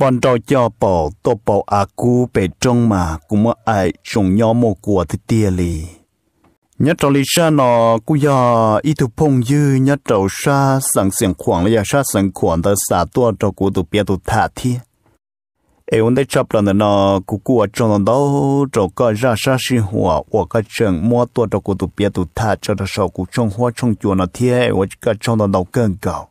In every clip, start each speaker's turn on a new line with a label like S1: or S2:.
S1: bọn trò cho bỏ tổ bỏ à cú bể trong mà cũng mà ai trồng nhỏ mồ của thì tia lì nhất trò lì xa nó cú giờ ít thu phong dư nhất trò xa sẵn sàng khoảng là sa sẵn khoảng ta xả tua trò cú tụ bia tụ thả thi ấy ông đấy chấp là nó cú cú ở trong đó trò có ra sa si hòa hoặc cái trường mua tua trò cú tụ bia tụ thả cho nó sau cú trong hoa trong chùa nó thi ấy hoặc cái trong đó đầu cơn cầu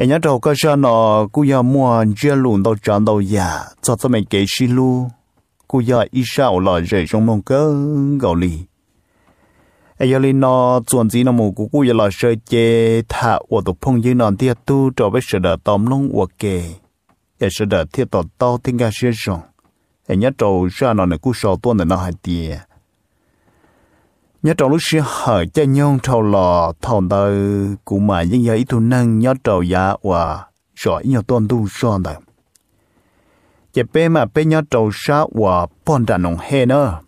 S1: 哎呀，这个是呢，古要么这路都转到呀，做这么给西路，古要一少了这种弄更高哩。哎呀哩呢，总之呢，蘑菇古要了这些，他我都碰见那点都找不是的，当弄我给，也是的，贴到到听个学生，哎呀，早上呢，古少多的那还点。nhớ trong lúc xưa hở cha nhon trâu lò thòng tờ cũng mà những giờ ít thu năng nhớ trầu giá và rồi nhớ tôn tu son đời chỉ bé mà bé nhớ trầu xa và bọn đàn ông hè nữa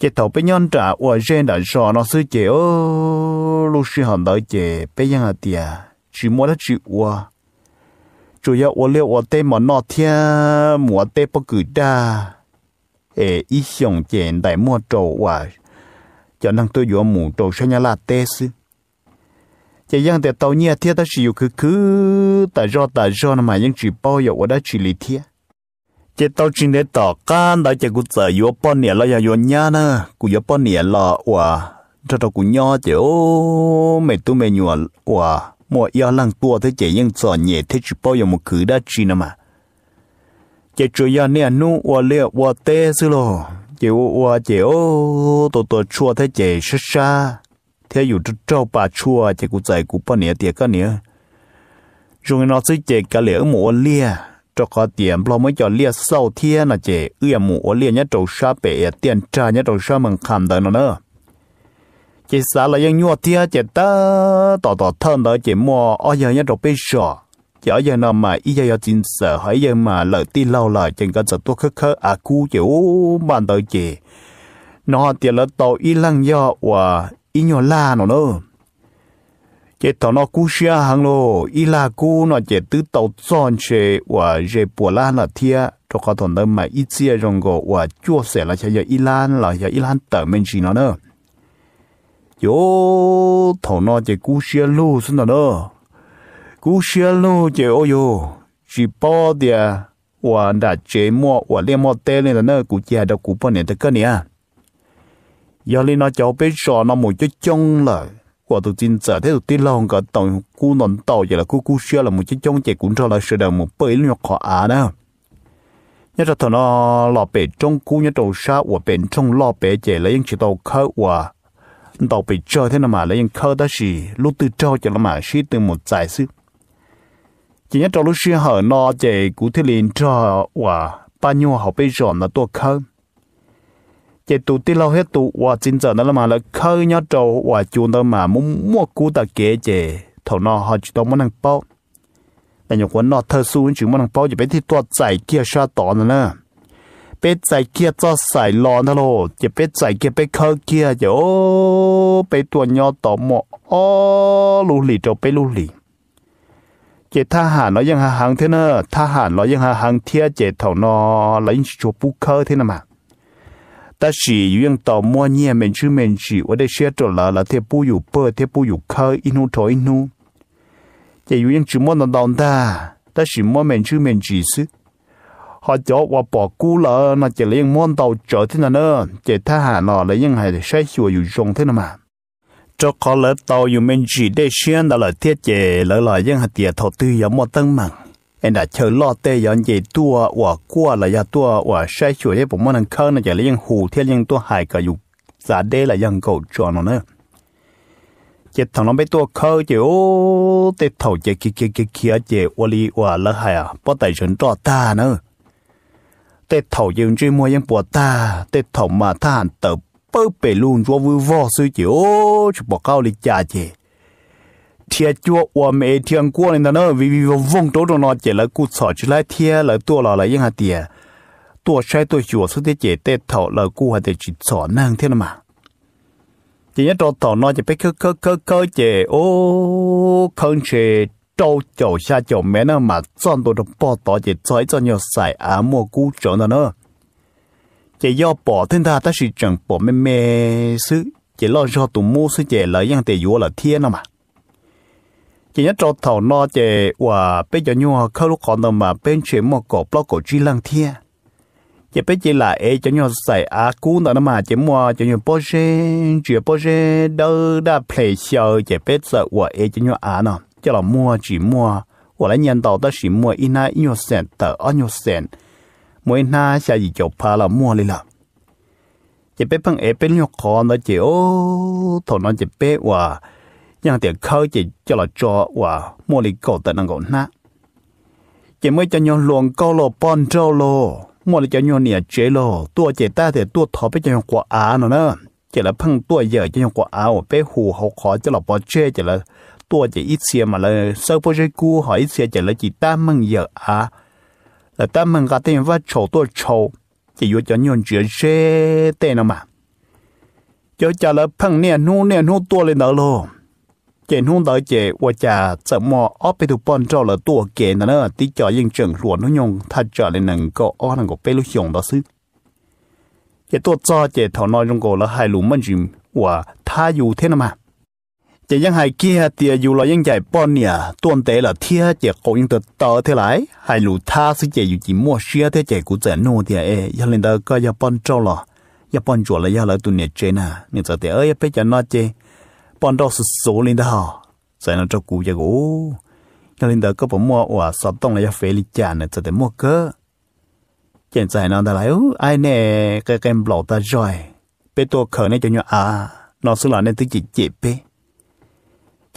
S1: chỉ thầu bé nhon trả và gen đã rồi nó sư chỉ ô lúc xưa hòn đời chỉ bé nhang ở tiề chỉ mua đất chịu qua. chủ yếu và liệu và tê mà nó thiên mua tê bất cứ đa ê ý xong chèn đại mua trầu và cho năng tôi vừa mù trâu sao nhà là tê sư chỉ riêng để tàu nhia thiết ta chỉ cứ cứ tại do tại do mà những chỉ bao giờ ở đó chỉ lý thiết chỉ tàu chỉ để tàu can đã chỉ cứ giờ dùa bao nhiêu là dùa nhia nè cứ dùa bao nhiêu là ủa cho tàu cứ nhia chứ ô mày tu mày nhua ủa mua yêu lăng tua thế chỉ dân giờ nhẹ thế chỉ bao giờ một cứ đó chỉ nè mà chỉ chủ nhà nè nu ủa lẹ ủa tê sư lo chịu ua chịu tổ tổ chua thế chè sa sa thế dù chút trâu bà chua chè cụ chạy cụ bao nĩa tiệt cái nĩa rồi nó sẽ chè cả lẽ mù lia cho có tiền lo mới cho lia sau thiên là chè ưa mù lia nhá trâu sa bể tiền trà nhá trâu sa mừng khảm đời nó nữa chè sa là ยัง nhua tia chè ta tỏ tỏ thân đó chè mua ở giờ nhất trâu bê sọ giờ giờ nào mà ý giờ chín sợ hỏi giờ mà lợi tin lâu lời chừng có giờ tôi khứ khứ à cú kiểu bàn tới chị nó tiền là tàu ý lăng do và ý nhỏ la nó nữa chế tàu nó cú xia hàng lô ý là cú nó chế tứ tàu tròn chế và chế bùa la là thia cho có thằng đó mà ý chia trong gò và chua sẻ là chế giờ ý lan là giờ ý lan tờ mình chỉ nó nữa yo thằng nó chế cú xia luôn xin nó nữa 古些路就哦哟，是包的，我那节目我连么带领的那古家的古半年的个年，要你那脚被少那么就中了。我 tôi tin giờ thế tôi tin lòng cả tàu cú nón tàu vậy là cú cú là một chiếc chống chạy cũng cho là sự đầu một bể nhọc khó á đó nhất là thằng nó lò bể trong cú nhất đầu xa của bể trong lò bể chạy lấy những chiếc tàu khơi của tàu bể chơi thế nào mà lấy những khơi đó gì lúc từ trâu chạy là mà xí từ một giải sức chỉ nhất trong lúc xưa họ nó chạy cú thế liền cho và bao nhiêu họ bây giờ nó tôi khơi chạy tụ tí lâu hết tụ và chính giờ nó là mà là khơi nhá trâu và chuồn đâu mà muốn mua cú ta kế chạy thầu nó họ chỉ đâu muốn ăn muốn ăn biết biết biết thì chạy chạy chạy kia kia kia kia, nữa, cho cho ô, ô mọ, lù lù lì lì. เจทหารเรายังหาหังเทเนอทหารเรายังหาหังเทียเจเท่านอไหลชัวปุเคอร์เทนมา但是有用到莫念面去面去，我的写着了，了贴不有背，贴不有科，一路头一路，也有用只莫能当的，但是莫面去面去是，họ cho và bỏ cú lỡ nó chỉ lấy món tàu trở thế nào nữa chỉ tha hà nó lấy những hay sai sửa dùng thế nào mà จกขอเลิตอยู่เมนจีได้เชียนตลอดเทียเจแล้วลอยยังหัเตียทอตือยมอตั้งมังเอ็นดาเชิญลอเตยอนใหญตัวว่ากัวละยะตัวว่าใช้ช่วยให้ผมมันเข้าในใจแล้วยังหูเทียยังตัวหายก็อยู่สาเดลยังก่าจอนเนอะจ็ดถังน้องไปตัวเข้าเจ้าเตะถอาเจ้าคิคิคิคิเจ้าวลีว่าละหายอ่ะป้อไต่ฉันตอตาเนอะเตะถอดยืนจีมวยยังปวดตาเตะถอามาท่านเติบ bơ bê luôn cho vui vò suy chỉ ô chú bỏ cao lịch trả chè thiệt chúa và mẹ thiêng qua nên nó vì vì vong tố trong nó chỉ là cút sọ chỉ là thiê là tua lò là những hạt tiề tua sai tua chúa xuất thế chế tết thọ là cú hạt tiề chỉ sọ năng thế mà chỉ nhớ trâu thọ nó chỉ biết cơ cơ cơ cơ chế ô không chế trâu chầu xa chầu mẹ nó mà chọn đồ trong bò tỏ chỉ chơi cho nhiều xài á mua cú chỗ nó nữa chỉ do bỏ thiên ta ta chỉ chẳng bỏ mê mê sư chỉ lo cho tụi mô sư chỉ là yang tề yếu là thiên nào mà chỉ nhất cho thầu nó chỉ và bây giờ như khâu lúc còn đâu mà bên chuyển một cổ block cổ truy lăng thiên chỉ bây giờ là ấy cho nhau xài á cú nữa mà chỉ mua cho nhau bơ rê chỉ bơ rê đâu đã play show chỉ bây giờ và ấy cho nhau á nó cho là mua chỉ mua và lại nhận đầu ta chỉ mua ina nhiều sen tờ ở nhiều sen มวยนาชายจบพาละมั่วเลยล่ะจะเปพังเอเป็นยกคอนะเจ้าถอนน่นจะเป๊ะว่ายังแต่เขาจะจะละจอว่ามั่วเลยกดแต่นังกอนนะ จะไม่จะยอนหลวงก็โลปอนเจ้าโลมั่วเลยจะยอนเนี่ยเจโลตัวเจ้าต้าแต่ตัวทอไปจะยองกว่าอาเนาะ เจ้าละพังตัวเยอะจะยองกว่าอาเปหูเขาขอจะละปอเช่จ้าละตัวจะอิเสียมาเลยเซอร์โปเจกูหอยเสียจ้าละจิต้ามึงเยอะอา là ta mừng cả tiền và chỗ tôi chỗ chỉ vô cho nhon chữa chế tên nó mà cho cho là phăng nè nu nè nu tua lên đó luôn chỉ nu đó chỉ và cha sợ mò ở bên tụ bọn cho là tua kề nó nữa tí cho yên trường ruộng nó nhung thật trở lên nâng cổ, ó nâng có bê lúc hiồng đó xứ chỉ tua cho chỉ thảo nói trong cổ là hai lũ mình chim và tha yêu thế nào mà จะยังหายเกียเตียอยู่เรายังใหญ่ป้อนเนี่ยต้นเตะละเทียเจโกยังเตเตอเท่าไรหายหลูท่าสิเจอยู่จีมั่วเชียเทเจกูเจโนเตียเอยังเล่นเตก็ยังป้อนเจ้าหรอยังป้อนจวดระยะเลยตุเนี่ยเจน่ะเนี่ยเตเอ้ยไปจะนอเจป้อนดอกสุดโซลินเตอใส่นอเจ้ากูจะกูยังเล่นเตก็ผมมั่วว่าสอบต้องระยะเฟลิจานเนี่ยเตมั่วเก้อเจนใจนอนแต่ไรอู้ไอเนี่ยก็เกมบล็อกตาจอยไปตัวเขินเนี่ยจะเนี่ยอ่านอสุหลานเนี่ยตึกจิตเจ็บไป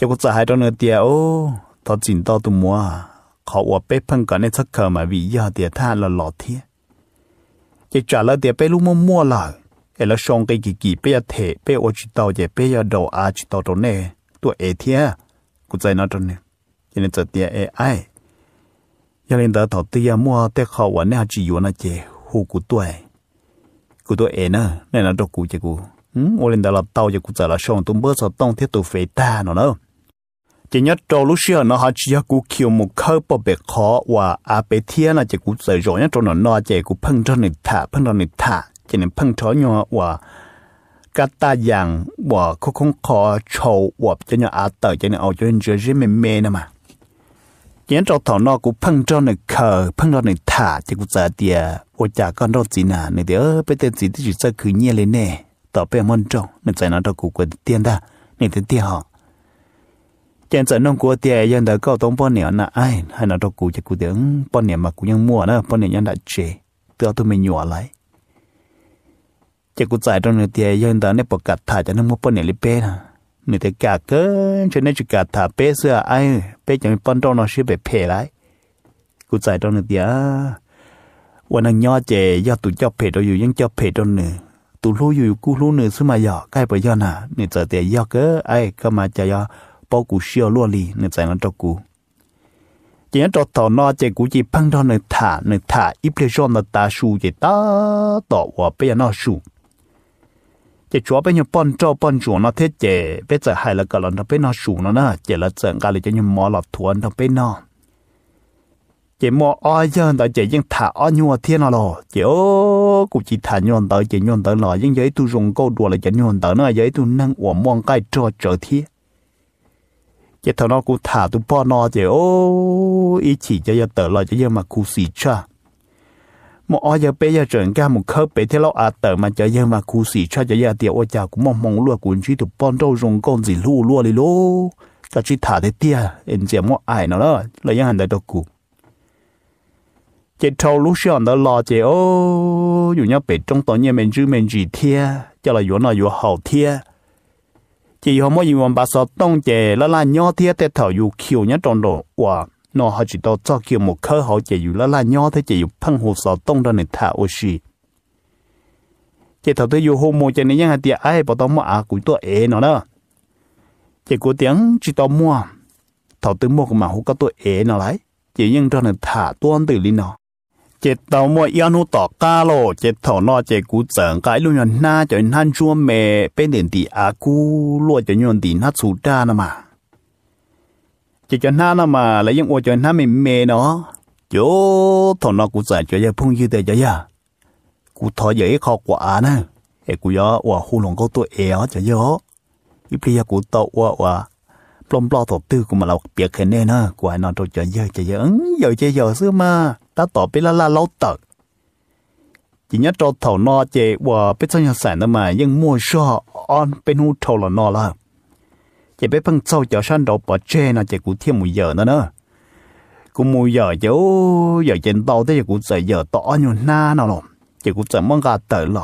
S1: จะก็จะให้ตอนเดียอวตอนจินตอตัวมัวขอว่าเป๊ะพังกันในทักคำมาวิยาเดียท่าละหลอดเทียจะจ่าละเดียไปรู้มั่วมั่วเลยเอล่ะชงกี่กี่เปียเถเปียโอจิตโตเจเปียโดอาจิตโตตัวเน่ตัวเอเทีย กูใจนอตัวเน่ยันจะเดียเอไออย่าันเดินต่อตียมัวแต่เขาวันนี้จะอยู่นะเจหูกูตัวกูตัวเอเน่ในนั้นตัวกูจะกูอืมโอเลนเดอร์เราเต่าจะกูจะเราชงตุ้มเบอร์สต้องเทตัวเฟต้าเนาะเนาะ chỉ nhớ trâu lúc xưa nó họ chỉ cú kiểu một khơi bỏ bể và à bể thiên là chỉ cú sợi rồi nhớ trâu nó nó cú phân cho nịt thả phân cho nịt thả chỉ nên phân cho nhau và các ta dạng và không không khó trâu và cho nhau à tờ cho nên ở cho nên chơi mình mê mà chỉ nhớ trâu thọ nó cú phân cho nịt khờ phân cho nịt thả chỉ cú sợ tiề và chả con đâu gì nà nịt ớ bể tiền gì thì chỉ sợ cứ nhẹ lên nè tao bể môn trâu nịt sợ nó đâu cú quên tiền ta nịt tiền họ จนจะนองกัวเตียยันเดก็ต้องป้อนเหนียวนะไอ้ให้นาตกูจะกูเดงป้อนเหนียวมากูยังมั่วนะป้อนเหนียวยันดัดเจเตาตัวไม่หยัวไรจะกูใจตรงเตียยันเดเนี่ยปกติถ่ายจะนงมั่วป้อนเหนียวลิเป้นะนี่แต่กากเกินฉันนี่จุกัดถ่าเป้เสื้อไอ้เป้จะมีป้อนตรงนอชื่อแบบเพลไรกูใจตรงเตียวันนั้นย่อเจย่อตุ่เจ้าเพ่เราอยู่ยังเจ้าเพ่ตรงเนื้อตุ่รู้อยู่กูรู้เนื้อซึ่งมาหยอกใกล้ไปย่อหน้านี่เจอเตียย่อเก้อไอ้ก็มาจะย่อ bao cú siêu lúa lì nên giải nó cho cú chỉ cho thọ nó chỉ cú chỉ phăng đó nên thả nên thả ít lấy cho nó ta su chỉ ta tỏ và bây giờ nó su chỉ chúa bây giờ bận cho bận chúa nó thế chỉ bây giờ hài lạc cả lần nó bây nó su nó nè chỉ là chẳng cả là chỉ như mò lọt thuần nó bê nó chỉ mò ai giờ đó chỉ những thả ai nhua à thiên nó lo chỉ ô cú chỉ thả nhon tới chỉ nhon tới lo những giấy tu dùng câu đùa là chỉ nhon tới nó giấy tu năng uổng mong cái cho trở thiết chỉ thằng nó cũng thả tụ bò nó chỉ ô ý chỉ cho giờ tờ lo cho giờ mà cú xì cha mà ở giờ bây giờ chuẩn ca một khớp bây thế lo à tờ mà cho giờ mà cú xì cha cho giờ tiệt ôi cha cũng mong mong luôn cũng chỉ tụ bò đâu dùng con gì lu luôn đi lô cho chỉ thả thế tia em chỉ mua ai nó đó là những hành đại đâu cú chỉ thâu lúc xưa nó lo chỉ ô dù nhau bị trong tối nhiên mình chứ mình gì thia cho là yếu nó yếu hậu thia chỉ hôm mới yên bà sợ đông chè là là nhỏ thế thế thảo yêu kiều nhá trong đồ và nó họ chỉ đó cho kiều một khơi họ chè yêu là là nhỏ thế chè dù phăng hồ sợ đông ra này thả ô xì chè thảo thế yêu hôm mua chè này nhá tiệt ai bảo tao mua à cũng tôi é nó đó chè cố tiếng chỉ tao mua thảo tư mua mà hú có tôi é nó lại chỉ nhưng cho này thả tuôn từ linh nó เจ็ดเตามวยอียนูต่อกาโล เจ็ดถานอเจกูเจิงกายลุยนหน้าจนท่านชัวเม เป็นเด่นตีอากูลวดจนยนตีนัดสูดานมาจะจนหน้านมาแล้วยังอวจนหน้าไม่เมเนาะโยถอนอกูใส่จะยังพุ่งยืดต่จยยะกูถอยใหญ่ขอกว่านะเอกูยอว่าหูหลงก็ตัวเอ๋อจะเยอะอีปริยากูตอว่าว่าปลอมปลอตบตื้อกูมาเราเปียกเห็นแน่นะกูไอ้นอนตัวจะเยอะจะเยอะเยอะจะเยอะซื้อมา ta tỏ bị là la lâu tật chỉ nhớ cho thầu nọ chè và biết sao nhà sản đó mà nhưng mua cho on bên hút thầu là nọ là chỉ biết băng sau cho săn đồ bỏ chè là chỉ cũng thêm một giờ nữa nữa cụ một giờ chứ giờ trên tàu thế cụ sẽ giờ tỏ nhiều na nào rồi chỉ cụ sẽ mong gà tới rồi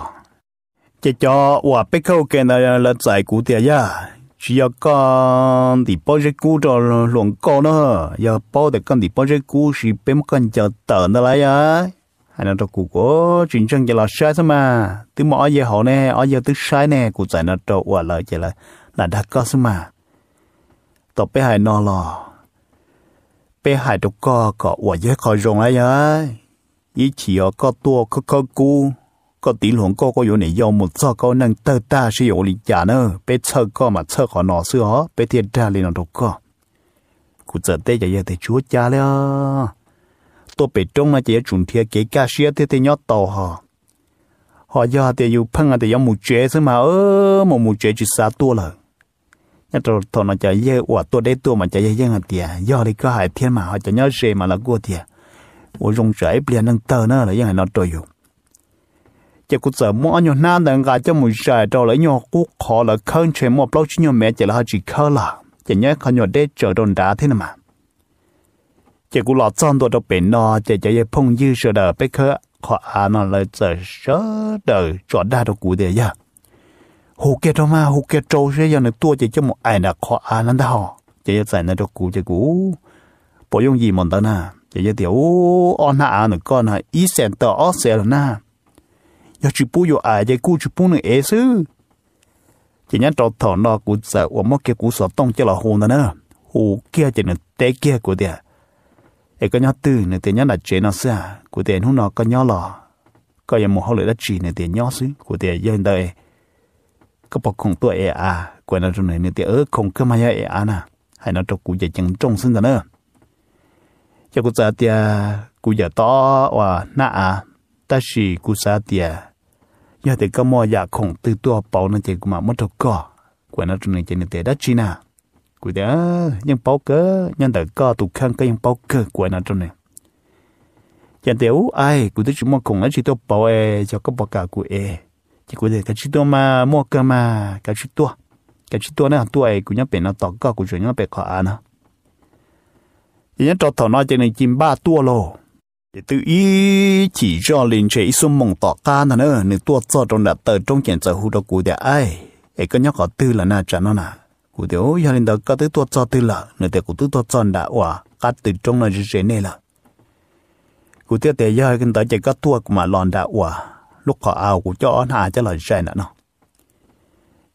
S1: chỉ cho và biết khâu kia là là giải cũng tiền ya chỉ có con bao giờ cũ cho luồng con nữa giờ bao để con thì bao giờ cũ thì bé mất con chờ nó lại á hay là cho có chuyện chân giờ là sai thôi mà từ mỏ giờ họ nè ở giờ từ sai nè cụ giải nó cho quả lời chỉ là là đã có thôi mà tập bé hài nó bé hài đâu có có quả giờ khỏi rồng lại ý chỉ có tua có có cũ ก็ตีหลวงก็ก็อยู่ในยอมหมดซอก็นั่งเตอตาชิโอลิจาเนอไปเชอก็มาเชอขอนอเสือไปเทียดาเลยนอทุกก็กูเจอเตยเยเตชัวจาเลยตัวเป็ดจงนะเจจุนเทียเกกาเชียเตเตยอต่อฮะ họ giờ thì yêu phăng à thì yêu mù chế thế mà ơ mà chế chỉ xa tua là nhà trò thọ nó chạy dễ tua đấy tua mà chạy dễ dễ ngặt tiền do có hải thiên mà họ chạy nhớ gì mà là cua tiền ủa dùng trái biển nâng tờ nữa là dễ nó trôi dụng chỉ cũng giờ mua nhiều nan đang gà cho mùi rải đâu lấy nhiều cú khó là không chuyện mua bao nhiêu nhiều mẹ chỉ là chỉ khơ là chỉ nhớ khăn nhiều để chờ đồn đá thế nào mà chỉ cũng lọt xong đồ đâu bền nó chỉ chỉ phong dư sờ đờ bé khơ khó à nó lại giờ sờ đờ cho đa đồ cú để ya hồ kia đâu mà hồ kia trâu sẽ giờ này tua chỉ cho một ai nào khó à nó đó chỉ giờ này đồ cú chỉ cú gì mà đó nè chỉ giờ tiểu on hạ nữa con hả ý sen tờ ó sen nè 要去不要啊，这古去不能也是。chỉ à, nhắn trò thọ nó cũng sợ ủa mất kia cũng sợ tông cho là hồn nữa nè hù kia chỉ nên té kia của tiền ấy có nhớ từ nên tiền nhớ là chuyện nó xa của tiền hôm nó có nhớ lò có giờ một hậu lợi đã chỉ nên tiền nhớ xứ giờ đây có bọc không tuổi à của nó trong này nên tiền ở không cơ mà giờ à nè hay nó trong cũng giờ chẳng trông sinh ra nữa cho cũng sợ tiền cũng giờ to và nã ta chỉ cũng sợ tiền ya te ka mo ya khong tu tu pao na che ku ma mo to ko ku na tu ne che ne te chi na ku da yang pao ka yang da ka tu khang ka yang pao ka ku na tu ne ya te ai ku tu chu mo khong na chi to pao e cho ka pa ka ku e chỉ có thể cái chi to mà mua cơ mà cái chi to cái chi to này tuổi của nhóm bên nó tọt cơ của chúng nhóm bên khó ăn à, nhớ trò thọ nói cho nên chim ba tua từ ý chỉ cho linh chế xung mong tỏ ca nà nơ nên tua cho trong đã tờ trong kiện sở hữu đó cụ để ai ấy có nhắc họ tư là na trả nó nà cụ để ôi gia linh đó có tới tua cho tư là nên để cụ tư tua cho đã hòa cá từ trong là dễ này là cụ tiếc để gia linh đó chỉ có tua mà lòn đã hòa lúc họ ao cụ cho nó à, cho là dễ nữa. nó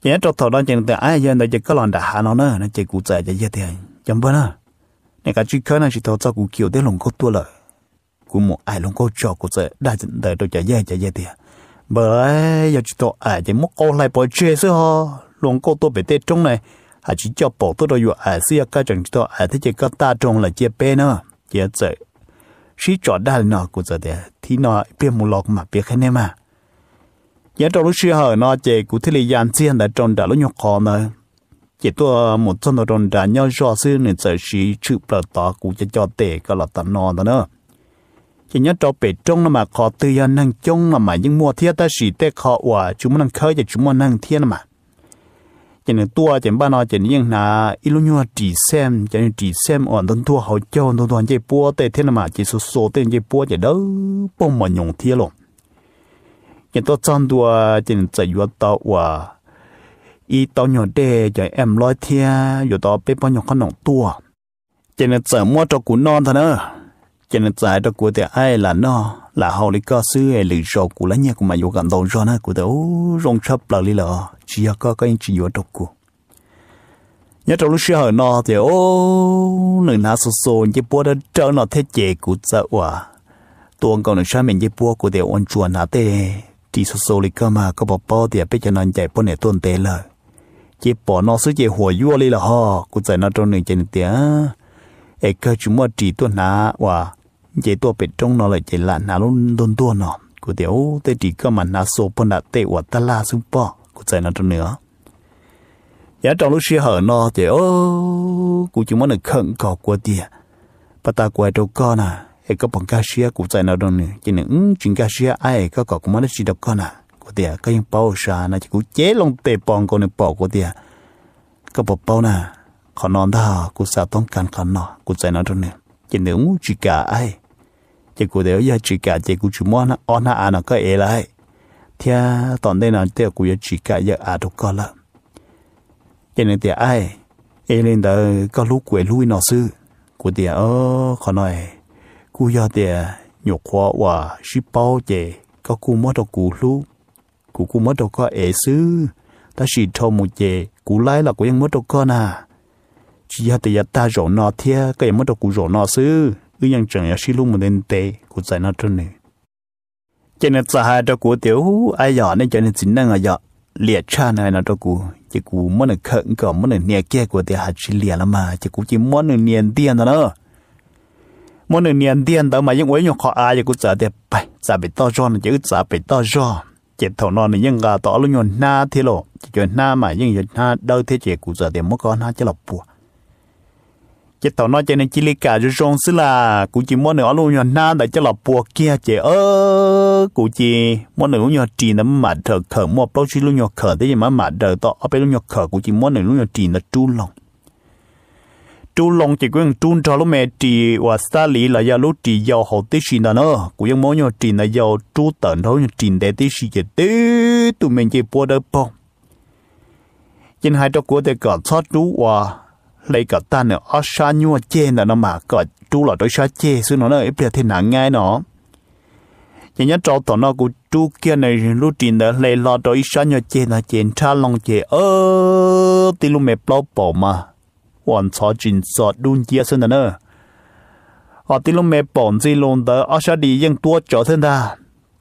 S1: nhớ trong thầu đó chỉ là ai giờ linh chỉ có lòn đã hà nó nữa, nên chỉ cụ dạy cho gia thế chẳng bữa nè này cả chuyện khơi này chỉ thầu cho cụ kiểu để lòng cốt tua lời của một ai luôn có cho của sẽ đa dẫn tới tôi chả dễ chả dễ thì à. bởi giờ chúng tôi ai à, chỉ muốn coi lại bỏ chơi xí ho luôn có tôi bị tê trong này hãy à, chỉ cho bỏ tôi rồi ai sẽ cái chẳng tôi ai thấy chỉ có ta trong là chia bé nữa chia sẽ sĩ cho đa nó của giờ thì thì nó biết một lọt mà biết cái này mà giờ trong lúc xưa hở nó chỉ của thế là dàn xiên đã trong đó lúc nhóc khó nữa chỉ tôi một trong đó trong đã nhau cho xí nên sẽ chỉ chịu bờ tao cũng cho cho tệ cái là tao nó nữa chỉ nhớ cho bể trông là mà khó tư yên năng trông là mà những mua thiết ta chỉ tê khó quả chúng mình khơi cho chúng mình năng thiết mà chỉ nên tua chỉ ba nó chỉ những là ilu nhua chỉ xem chỉ nên chỉ xem ở đơn thua hậu cho đơn toàn chạy bua tê thế là mà chỉ số số tên chạy bua chỉ đâu bông mà nhung thiết luôn chỉ tôi chọn tua chỉ nên chạy vượt tàu quả ý tàu nhỏ đê chỉ em loi thiết rồi tàu bê bao nhung khăn nòng tua chỉ nên chở mua cho cú non thôi nữa cho nên tại đó của thì ai là nó là họ lấy có sư ấy lì rồ của lá nhà của mà vô cảm đầu rồi nó của thì ô rong chấp là lý lợ chỉ có cái chỉ vô độc của nhớ trong lúc xưa nó thì ô nửa nà sô sô như bố đã trở nó thế chế của vợ quả tuồng còn nửa sáng mình như bố của thì ôn chuồn hà tê chỉ sô sô lý cơ mà có bỏ bỏ thì bây cho nó chạy bố này tuần tê lời chỉ bỏ nó sứ chỉ หัวยั่วเลยล่ะฮะกูใจน่าตรงหนึ่งใจหนึ่งเดียเอกก็จุ่มว่าจีตัวน้าว่า chỉ tua bị trong nó lại chỉ là nào luôn đôn tua nó của tiểu tê chỉ có mà nào số phần đã tê của ta la xuống po của trời nó trong nữa giá trong lúc xưa hở nó chỉ ô của chúng nó khẩn cầu của tia bà ta quay đầu con à hệ có bằng ca sĩ của trời nó trong nữa chỉ những chuyện ca sĩ ai có cọ cũng mới chỉ đọc con à của tia cái những bao xa nó chỉ của chế lòng tê bòn con này bỏ của tia có bỏ bao nà khó non đó của ai chỉ cụ đều giờ chỉ cả chỉ cụ chỉ muốn on ha anh có ế lại thì tận đây là tiêu cụ chỉ cả giờ à được có là cho nên thì ai ế lên đó có lúc quậy lui nó sư cụ thì ơ khó nói cụ giờ thì nhục quá và ship bao chè có cụ mất được cụ lu cụ cụ mất có ế sư ta chỉ thâu một chè cụ lái là cụ ยัง mất được con à chỉ giờ thì ta rổ nó thia cái mất được cụ rổ nó sư người dân chẳng xí lu một đến tê của giải na trơn này cho nên sa hai cho của tiểu ai nhỏ nên cho nên chính năng ở nhỏ liệt cha này na cho của chỉ của mỗi lần khẩn cầu mỗi lần nhẹ kia của tiểu hạt chỉ liệt lắm mà chỉ của chỉ mỗi lần niên tiền thôi nữa mỗi lần niên tiền đó mà những quấy nhau khó ai chỉ của giờ thì bảy giờ bị to giòn chỉ giờ bị to giòn chỉ thầu nó này nhưng gà tỏ luôn nhon na thế lộ chỉ cho na mà nhưng nhon na đâu thế chỉ của giờ thì mất con na chỉ là buồn chế tàu nói cho nên chỉ lý cả cho rong xí là cụ chỉ muốn nữa luôn nhọn na để cho lọ bùa kia chế ơ cụ chỉ muốn nữa nhọn trì nó mà thở khở mua bao chi luôn nhọn khở thế gì mà mà đờ to ở bên luôn nhọn khở cụ chỉ muốn nữa luôn nhọn trì nó tru lòng tru lòng chỉ quên tru cho lúc mẹ trì và xa lý là do lúc trì giàu hậu tí xì nó nữa cụ giống món nhọn trì là giàu tru tận thôi nhọn trì để tí xì chế tí tụi mình chỉ bùa đỡ bông trên hai trò của tôi có thoát rú và lấy cả ta nữa ở xa nhua chê là nó mà cả chú là đối xa chê xứ nó nó ít biệt thì nặng ngay nó nhà nhá trò tổ nó của chú kia này lúc trình đó lấy lo đối xa nhua chê là chê cha long chê ơ tí lúc mẹ bao bỏ mà hoàn chó trình sọ đun chia xứ nó nữa ở tí lúc mẹ bỏ gì luôn đó ở xa đi vẫn tua trở thân ta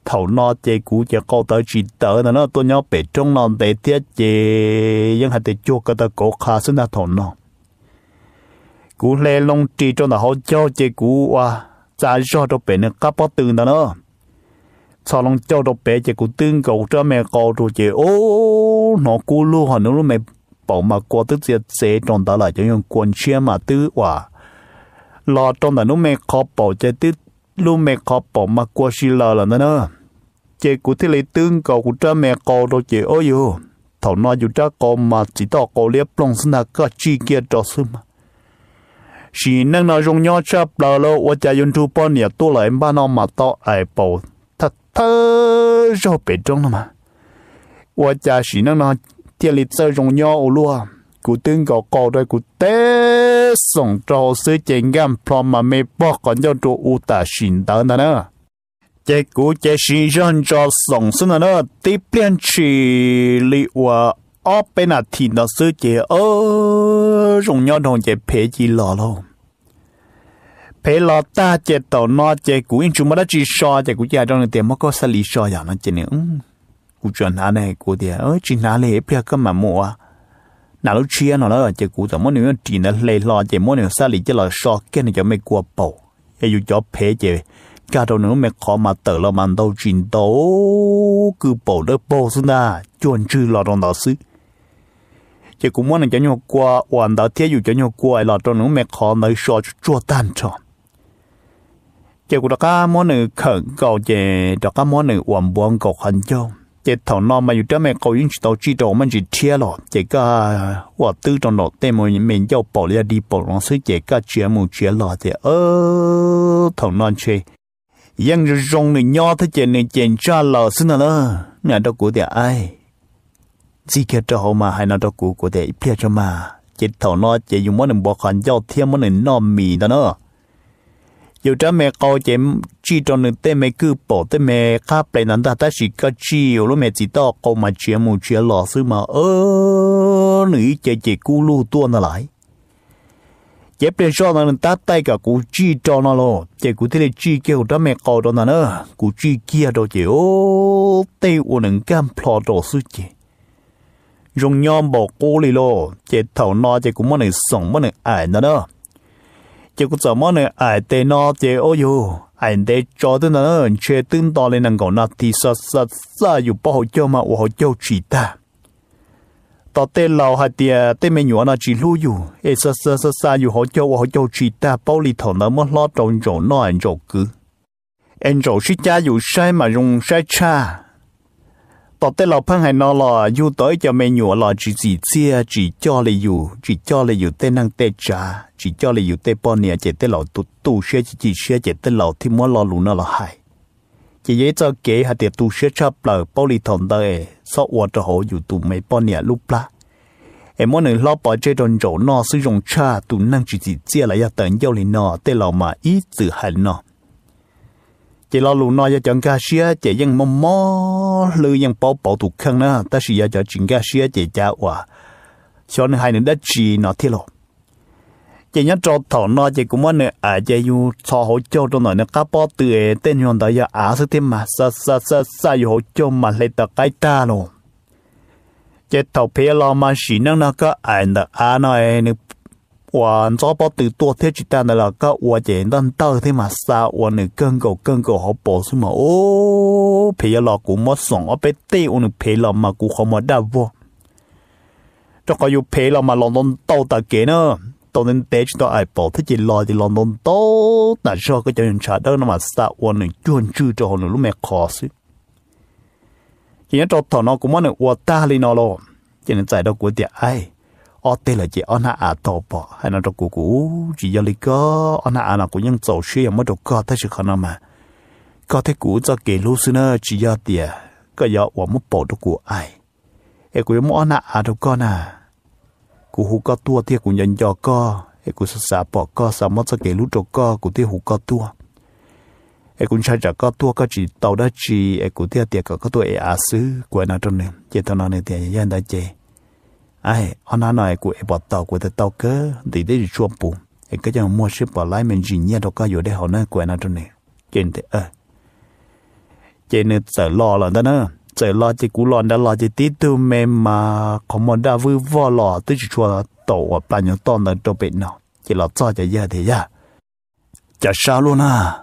S1: thầu nó chê cũ chê câu tới chỉ tớ là nó tôi nhớ bể trong lòng để tiết chê vẫn hạt để chua cái tờ cổ khá xứ là thầu nó cú lê long trì cho nó hậu cho chế cú à giá cho đồ bé nó cá bó tương đó nữa sau long cho đồ bé chế cú tương cầu cho mẹ cầu rồi chế ô nó cú luôn hả nó luôn mẹ bảo mà qua tức sẽ sẽ trong đó là cho những quần chia mà tư quả lo trong đó nó mẹ khó bảo chế tư luôn mẹ khó bảo mà qua xí lờ là nữa chế cú thế lấy tương cầu của cha mẹ cầu rồi chế ôi yêu thầu nói dù cha cầu mà chỉ tỏ cầu liếp lòng sinh ra các chi kia cho xưa mà ชีนังนอยงยอชับเราโลว่าจะยนทูปอนเนี่ยตัวไหลบ้านอมาต่อไอโปทัดเธอจะเป็นจงนะมาว่าจะชีนังนอเทียลิซเซยงยออลัวกูตึงก็กอด้วยกูเตะส่งจอซื้อเจงกันพร้อมมาไม่บอกก่อนจะจูอุตาชินเตอร์นะเนอะเจกูเจชีจนจอส่งสนะเนอะตีเปลี่ยนชีลิว่าอ๋อเป็นอาทิตย์น่ะซื้อเจเออส่งยอดองเจเพจีหล่อลง phải lo ta chế tàu nó chế cú in chúng mà đã chỉ so chế cú gia trong tiền mà có xử lý so giờ nó chế nữa ừ. cú chuyện nào này cú tiền ơi chỉ nào này bây giờ mà mua à. nào lúc chia nó là chế cú tao mỗi nếu chỉ nó lấy lo chế mỗi nếu xử lý chế lo so cái này cho mấy cua bảo, ai cho phê chế cả đầu nữa mấy khó mà tự lo mà đâu chuyện đâu cứ bảo đó bảo xuống ra chuẩn chữ lo trong đó xứ chế cú muốn là cho nhau qua hoàn đó thế dụ cho nhau qua lo trong nữa mấy khó nói so cho chua tan tròn 结果个么呢肯搞这这个么呢王帮搞很久。这头脑嘛有点没搞运气到知道我们是天了，这个我都着脑袋么面要保了的保龙是这个节目节了的呃头脑去。ยังจะรงหนึ่งยอดถ้าเจนในเจนจ้าหล่อซึ่งน่ะล่ะเนี่ยดอกกูเดียไอ้จีเกตเขามาให้นาดอกกูกูเดียเปลี่ยนจะมาเจ็ดเท่านอเจอยู่มันหนึ่งบอกขันยอดเทียมมันหนึ่งนอมมีแล้วเนาะยู่จะแม่ก็เจมจีตอนนึงเต้เม่กือปอเต้แม่ข้าเปลนันตาตาสิก็จีอยู่รู้แม่จิตอโกมาเชียร์มูเชียร์หล่อซึมาเออหนุ่ยเจเจกูรู้ตัวน่ะไหลเจ็บเป็นชอบนั่นตาไตกับกูจีตอนนั่นะโลเจกูที่เลจีเกี่ยวจะแม่ก็ตอนนั้นเออกูจีเกียโดนเจโอเต้อหนึ่งกันพลอดอสุจียงยอมบอกกูเลีโลเจ้ดเท่านอเจกูไม่นหนึ่งส่งม่นหนึ่งอ่านนั่นเออ结果怎么呢？哎，对那这哦哟，哎，对找的那人却等到了能够那第十十十有不好叫嘛，我好叫知道。到对老还的对面有那几路有，哎，十十十十有好叫我好叫知道，包里头那么老种种那人种个，人种是家有晒嘛，用晒差。tọt tê lò phăng hay nó tới cho mẹ nhụa lò chỉ chỉ chia chỉ cho lì dù chỉ cho lì dù tê năng tê trà chỉ cho lì dù tê bò nè chỉ tê lò tu tu chỉ chỉ xe chỉ tê thì mua lò lù nó hay chỉ dễ cho kế hạt tiệt tu xe chắp lờ bao lì thòng đời so ua cho hồ dù bò nè lúc la em muốn lo bỏ chơi đòn rổ nó sử dụng cha tu năng chỉ chỉ chia lại ya tận giao lì nó ít tự hành nó chỉ lo luôn nói cho chọn cá xía chỉ dân mông mò lư dân bảo bảo thủ khăn nữa ta sử giờ cho chuyện cá xía chỉ cha hòa cho nên hai nữa đã chỉ nó thiết lộ chỉ nhớ cho thọ nó chỉ cũng muốn nữa à chỉ yêu cho hỗ trợ cho nó nữa cá bỏ từ tên nhon đó giờ à sự thêm mà sa sa sa sa u hỗ trợ mà lấy tờ cái ta luôn chỉ thầu phía lo mà xí năng nó có ảnh đó à nói nữa ว่าจะไปตื่นตัวเที่ยวจีนได้แล้วก็ว่าจะนั่งเต่าที่มาซาวันนี้กังกูกังกูเขาบอกใม่ไโอ้พี่ยาลูกมาส่งเอาไปตีอันนี้พี่ลามากูเขาม่ได้บ่จะก็อยู่เพี่ลามาลองนั่งเต่ตะเกีเนะตอนนั้นเด็ตัวไอ้บอที่จีนลอยที่ลองนด่งเตแต่ชอบก็จะยังชาดังนั้นมาสซาวันหนึ่งจวนจื้อจะหนูรู้ไหมข้อสิยังจะถอนออกมาเนี่ยวัวตาลีนอโลยังใจดอกกุ้เดียไอ ở ờ, đây là chỉ anh à tổ bỏ hay là đồ cũ cũ chỉ giờ này có anh à là cũng ยัง tổ chức mà đồ có thế chứ không mà có thấy cũ cho kể lúc xưa nữa chỉ giờ tiền có giờ 我们 bỏ đồ cũ ai em cũng muốn anh à đồ con à cũ hú có tua thì cũng nhận giờ có em cũng sợ bỏ có sợ mất cho kể lúc đồ có cũng thì hú có tua em cũng sai trả có tua có chỉ tàu đó chỉ em cũng thì tiền có có tua à xứ của nó trong này chỉ thằng nào này thì dân đã chơi ai hôm nay nói của bỏ tàu của tàu cơ thì đấy chua bù cái cái chẳng mua ship bỏ lại mình gì nhé đâu có để họ nói của nó trong này trên thế ờ trên này sợ lo là đó nữa sợ lo chỉ cú lo đã lo chỉ tí tu mẹ mà không muốn đã vui vò lo tới chua tàu ở bàn nhau toàn là đồ bệnh nào chỉ là cho cho giờ thì giờ chả sao luôn à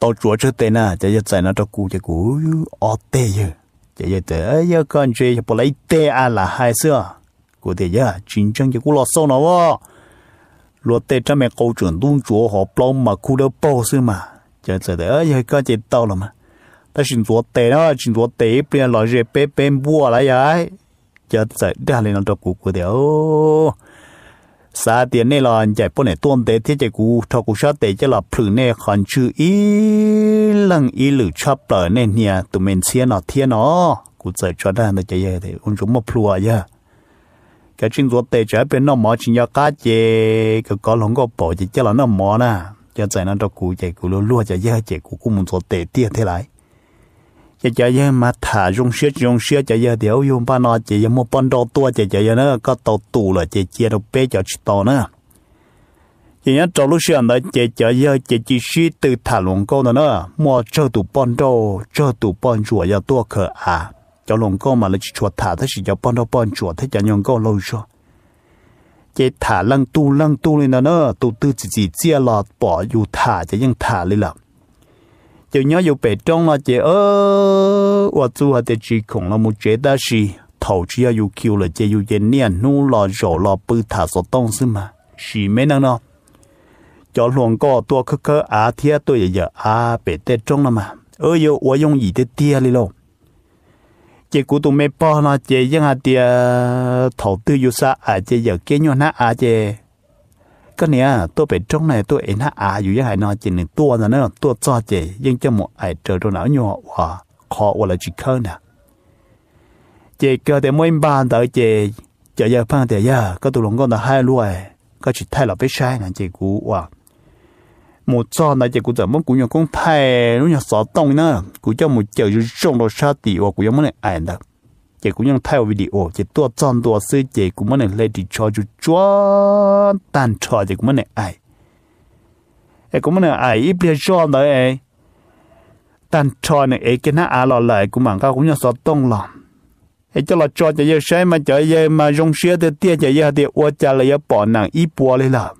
S1: tàu chúa chưa tên à chả giờ chạy nó cho cú cho cú ở tê giờ chả giờ tới giờ con chơi bỏ lấy tê à là hai xưa cô thấy chưa, chiến tranh cho lo sau nào, lo luật tệ cho mẹ câu chuyện chỗ họ plong mà cứu được bao xưa mà chờ chờ đấy ơi cái chết đó rồi mà ta xin chúa tệ nó xin chúa tệ bây giờ rồi bé bé bùa lại vậy chờ chờ đây là nó đọc của của thế ô sao tiền này là anh chạy bộ này tuôn tế thiết chạy cú thọ cú sát tế chạy là phử này còn chữ ý lăng ý lử chắp lở này nha, tụi mình xia nó thiên nó cú chạy cho ra nó chạy vậy thì ông chúng mà phù vậy cái chuyện ruột tệ trái bên nó mỏ chỉ nhớ cá chê cái có lòng có bỏ chỉ cho là nó mỏ na cho chạy nó cho cụ chạy cụ luôn luôn cho dễ chạy cụ cũng muốn ruột tệ tiếc thế lại cho cho dễ mà thả rong xiết rong xiết cho dễ điều dùng ba nó chỉ dùng một con đồ tua chỉ cho dễ nó có tàu tù là chỉ chia được bé cho chỉ tàu nữa chỉ nhớ trong lúc xưa nó chỉ cho dễ chỉ chỉ suy từ thả luôn con nữa mua chơi tụ bón đồ chơi tụ bón rùa giờ tua khờ à cho lòng con mà lấy chỉ chuột thả thế chỉ cho bọn đâu bọn chuột thế cho nhon con lâu cho chế thả lăng tu lăng tu lên nó tu tư chỉ chỉ chia lọt bỏ dù thả cho nhưng thả lên lắm chế nhớ dù bể trong là chế ơ và chú hạt chỉ còn là một chế ta gì thầu chỉ là dù kêu là chế dù chế niên nu lò rổ lò bự thả số tông xí mà xì mấy năng nó cho lòng con tua khơ khơ à thiệt tôi giờ à bể tết trong là mà ơ yêu ủa dùng gì tết tia lên lâu chị cụ tụi mẹ bỏ nó chị dân hà tia thổ tư yêu xa à chị giờ kia nhau nó à chị cái này tôi bị trong này tôi ảnh à dù dân hà nó chị này tua là nó tua cho chị dân cho một ai trở đồ não nhau hòa khó hoặc là chỉ khơi nè chị cơ thì mỗi bàn tới chị giờ giờ phang thì giờ có tụi lòng con là hai luôn có chỉ thay là bé sai nè chị cụ hòa một cho nãy chỉ cũng giờ mong cũng nhờ cũng thay luôn nhau sợ tông nữa cũng cho một chiều chú trong đó sát tỷ ô cũng giống này ảnh đó chỉ cũng nhờ thay video chỉ tua chọn tua sư chỉ cũng mới này lấy đi cho chú cho tan cho chỉ cũng mới này ai ai cũng mới này ai ít biết cho đấy ai tan cho này ai cái nó à lo lại cũng mang cao cũng nhờ sợ tông lòng ai cho là cho chỉ giờ sai mà cho giờ mà dùng xe thì tiếc chỉ giờ thì ô cha là giờ bỏ nàng ít bỏ lên làm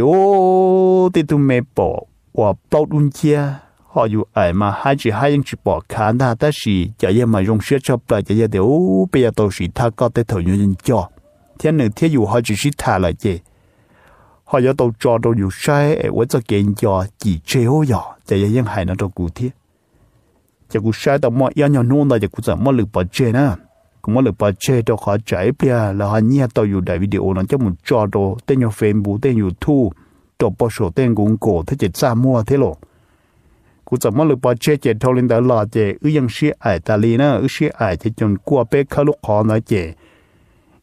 S1: ô 有的都没报，我报人家，họ dù ai mà hai chỉ hai anh chỉ bỏ khá na ta chỉ chả ye mà dùng sữa cho bà chả ye ô bây giờ tôi chỉ tha có thể thổi nhân cho thế nên thế dù họ chỉ chỉ tha là gì họ giờ tôi cho tôi dù sai em vẫn cho kiện cho chỉ treo nhỏ chả ye ยัง hại nó tôi cụ thế chả cụ sai tôi mọi yên nhỏ nôn là chả cụ giảm mọi lực bỏ chơi na cũng mà được bắt chơi đâu họ chạy bia là họ nhia tao อยู่ đại video nó cho một cho đồ tên nhau Facebook tên YouTube đồ bao số tên cũng cổ thế chỉ xa mua thế lộ cũng chẳng mà là bà chơi chơi thâu lên đó là chơi ư ยัง xí ai ta li na ư xí ai thì chọn qua bé khá lúc họ nói chơi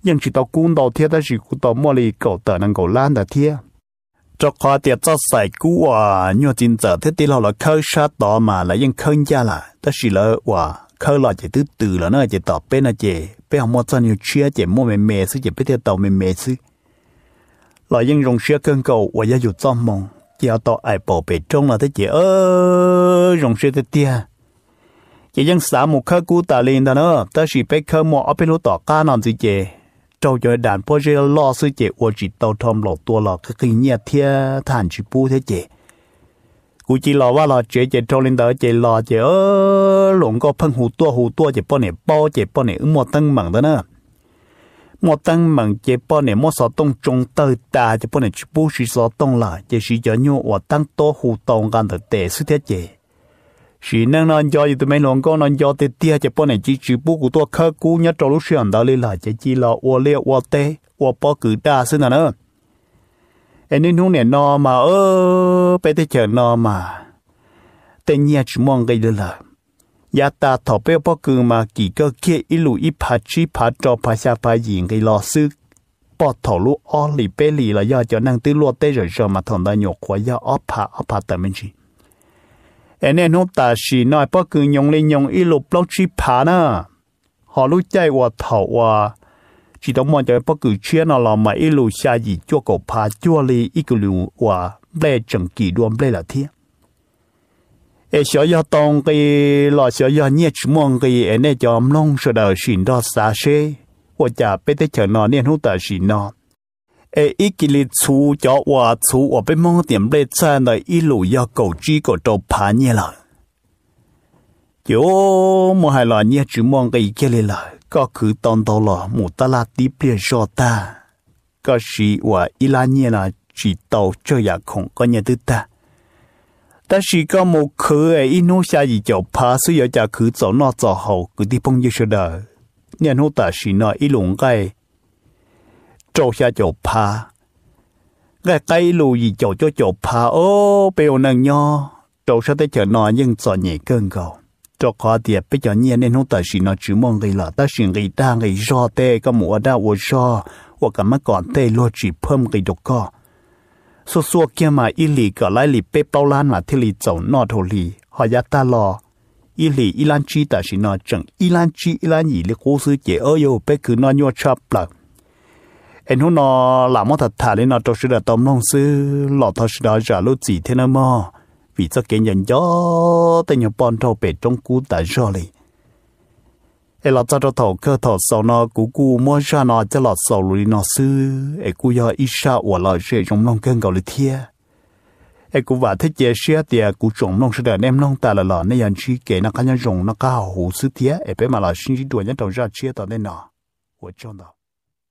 S1: nhưng chỉ tao cũng đầu thiết ta chỉ cũng tao mua li cổ tờ năng cổ lan đã thiết cho khó tiệt cho sai cú à nhiều tin giờ thế thì họ là khơi sát đó mà khơi ra là ta chỉ là à เขาหลอดจะตื้อตื่อแล้วน่าจะตอบเป็นนะเจไปหอมอดซันอยู่เชื่อเจมั่วเมเมซึเจไปเที่ยวเต่าเมเมซึหลอยังรงเชื่อเครื่องเก่าว่าจะหยุดซ่อมมองเจ้าต่อไอปอไปจงล้วที่เจเออรงเชื่อเตี้ยเจยังสามหมู่ขากูตาลลนตาเนอะแต่สิไปเคหมอเอาไปรู้ต่อก้านอนสิเจเจ้าจ่ด่านพ่อเจ้ล่อซื้อเจ้อวจิตเต่าทอมหลอกตัวหลอกคือเงียเทียทานชิปูเทเจหูจีหลอว่าหลอเจ๊เจ๊โจลินเดอเจ๊หลอเจ๊เออหลงก็พังหูตัวหูตัวเจ๊ป้อเนี่ยป้อเจ๊ป้อเนี่ยหมดตั้งหมังเด้อเนอะหมดตั้งหมังเจ๊ป้อเนี่ยมอสอต้องจงเตอตาเจ๊ป้อเนี่ยชิบูชิสอต้องละเจ๊ชิจะโยว่าตั้งโตหูตองกันเถอะเตะสุดเทเจ๊ชีนั่งนอนยออยู่ตัวไม่หลงก็นอนยอเตี้ยเจ๊ป้อเนี่ยจีชิบูกูตัวเคอกูเนี่ยจอลุเชียนดาเลยละเจ๊จีหลอวัวเลี้ยววัวเตะวัวป้อกือดาซึ่งนะเนอะเอ้นี่นูเนี่ยนอมาเออไปที่เจอนอมาแต่เนี่ยชมองกันเลยยาตาถอเป้ปอกือมากี่ก็เคอิลูอิพัชิพัจอพาชาพาหญิงกลรอซึกปอดถอลูออลีเปลีละยอจะนั่งตื้อลวดเต้เฉยๆมาทอนตาหยกขวายาอพาอพาแต่ไม่ชีเอ็นนุนตาชีน้อยปอกือยงเลยยงอิลูปลอกชีพานะหอรู้ใจว่าเถาว่า chỉ đóng mọi cho bất cứ chuyện nào là mà ít lưu xa gì cho cổ phá cho li ít cái lù và lệ chẳng kỳ đoan lệ là thiên ê xóa do tông kì lò xóa do nhẹ chú mong kì ê nè cho ông nông sơ đờ xin đo xa xê và chả bế tế chẳng nọ nên hữu tờ xin nó ê ít cái lì chú cho hòa chú và bế mong tiệm lệ chân là ít lù do cổ trí cổ trâu phá nhẹ lời chỗ mà hai la nye chu mong cái kia lên là có cứ tòn tàu lo một ta la tí bia cho ta có sĩ và ila nye là chỉ tàu cho ya không có nhà tư ta ta chỉ có một khứ ấy inu xa gì cho phá suy yo cha khứ cho nó cho hậu cứ đi phong như sơ đờ nên hô ta chỉ nó ý lùng cái cho xa cho phá cái cái lù gì cho cho cho phá ô bèo năng nho cho sao tới chờ nó nhưng cho nhẹ cơn cầu cho có địa bây giờ nhiên nên không tại chỉ nó chỉ mong người là ta chỉ người ta người do tê có mùa đa ô do ô cả mắt còn tê lo chỉ phơm người độc co số số kia mà y lì cả lại lì bê bao lan mà thì lì chậu nọ thổ lì họ ya ta lo y lì y lan chi ta chỉ nó chẳng y lan chi y lan gì lì cố sư chế ơ yêu bê cứ nó nhua chập lại em hôn nó làm một thật thà nên nó cho sự đã tóm nông sư lọ thật sự đã giả lô chỉ thế nào mà vì cho cái nhân gió tên nhau bọn trâu bể trong cú tại gió lì ê là cho cho thầu cơ thầu sau nó cú cú mua ra nó cho lọt sau lùi nó sư ê cú do ít sa ủa lời sẽ trong nông cơn gạo lì thiê, ê cú vả thích chế xe tiề cú trồng nông sẽ đợi em nông ta là lò nên nhân chi kê nó cá nhân rồng nó cá hồ sư thiê, ê bé mà là sinh đuổi nhân đầu ra chia tao nên nọ ủa trong đó